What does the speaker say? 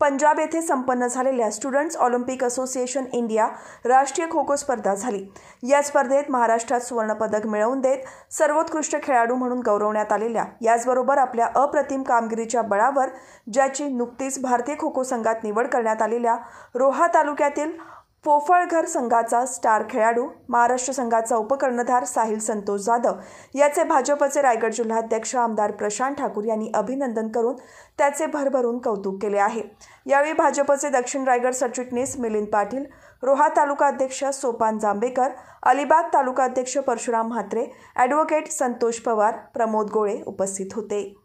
पंजाब येथे संपन्न झालेल्या स्टुडंट्स ऑलिम्पिक असोसिएशन इंडिया राष्ट्रीय खो खो स्पर्धा झाली या स्पर्धेत महाराष्ट्रात सुवर्णपदक मिळवून देत सर्वोत्कृष्ट खेळाडू म्हणून गौरवण्यात आलेल्या याचबरोबर आपल्या अप्रतिम कामगिरीच्या बळावर ज्याची नुकतीच भारतीय खो खो संघात निवड करण्यात आलेल्या रोहा तालुक्यातील फोफळघर संघाचा स्टार खेळाडू महाराष्ट्र संघाचा उपकर्णधार साहिल संतोष जाधव याचे भाजपचे रायगड जिल्हाध्यक्ष आमदार प्रशांत ठाकूर यांनी अभिनंदन करून त्याचे भरभरून कौतुक केले आहे यावेळी भाजपचे दक्षिण रायगड सरचिटणीस मिलिंद पाटील रोहा तालुका अध्यक्ष सोपान जांभेकर अलिबाग तालुका अध्यक्ष परशुराम म्हात्रे ॲडव्होकेट संतोष पवार प्रमोद गोळे उपस्थित होते